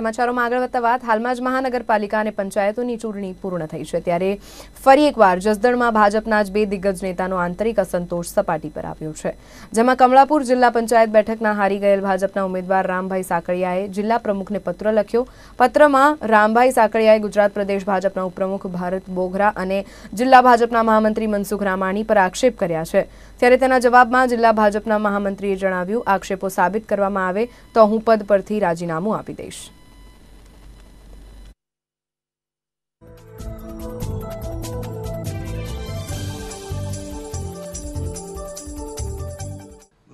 સમાચારોમાં આગળ વધતા વાત હાલમાં જ મહાનગરપાલિકા અને પંચાયતોની ચૂંટણી પૂર્ણ થઈ છે ત્યારે ફરી એકવાર જસદણમાં ભાજપના જ બે દિગ્ગજ નેતાનો આંતરિક અસંતોષ સપાટી પર આવ્યો છે જેમાં કમળાપુર જિલ્લા પંચાયત બેઠકના હારી ગયેલ ભાજપના ઉમેદવાર રામભાઈ સાંકળિયાએ જિલ્લા પ્રમુખને પત્ર લખ્યો પત્રમાં રામભાઈ સાંકળિયાએ ગુજરાત પ્રદેશ ભાજપના ઉપપ્રમુખ ભારત બોઘરા અને જિલ્લા ભાજપના મહામંત્રી મનસુખ રામાણી પર આક્ષેપ કર્યા છે ત્યારે તેના જવાબમાં જિલ્લા ભાજપના મહામંત્રીએ જણાવ્યું આક્ષેપો સાબિત કરવામાં આવે તો હું પદ પરથી રાજીનામું આપી દઈશ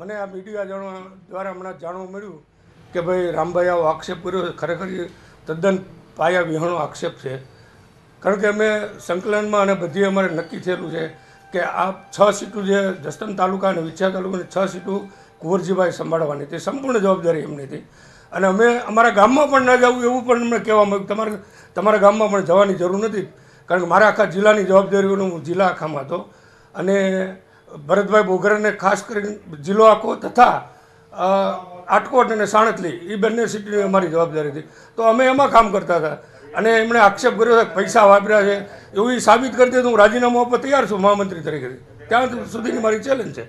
મને આ મીડિયા જાણવા દ્વારા હમણાં જાણવા મળ્યું કે ભાઈ રામભાઈ આવો આક્ષેપ કર્યો ખરેખર એ તદ્દન પાયા વિહણો આક્ષેપ છે કારણ કે અમે સંકલનમાં અને બધી અમારે નક્કી થયેલું છે કે આ છ સીટું જે જસદન તાલુકા અને વિછા તાલુકાની છ સીટું કુંવરજીભાઈ સંભાળવાની હતી સંપૂર્ણ જવાબદારી એમની હતી અને અમે અમારા ગામમાં પણ ન જવું એવું પણ અમને કહેવામાં આવ્યું તમારે તમારા ગામમાં પણ જવાની જરૂર નથી કારણ કે મારા આખા જિલ્લાની જવાબદારીઓનો હું જિલ્લા આખામાં હતો અને ભરતભાઈ બોગરાને ખાસ કરીને જિલ્લો આખો તથા આટકોટ અને સાણતલી એ બંને સિટીની અમારી જવાબદારી હતી તો અમે એમાં કામ કરતા હતા અને એમણે આક્ષેપ કર્યો કે પૈસા વાપર્યા છે એવું સાબિત કરતી દે હું રાજીનામું આપવા તૈયાર છું મહામંત્રી તરીકે ત્યાં સુધીની મારી ચેલેન્જ છે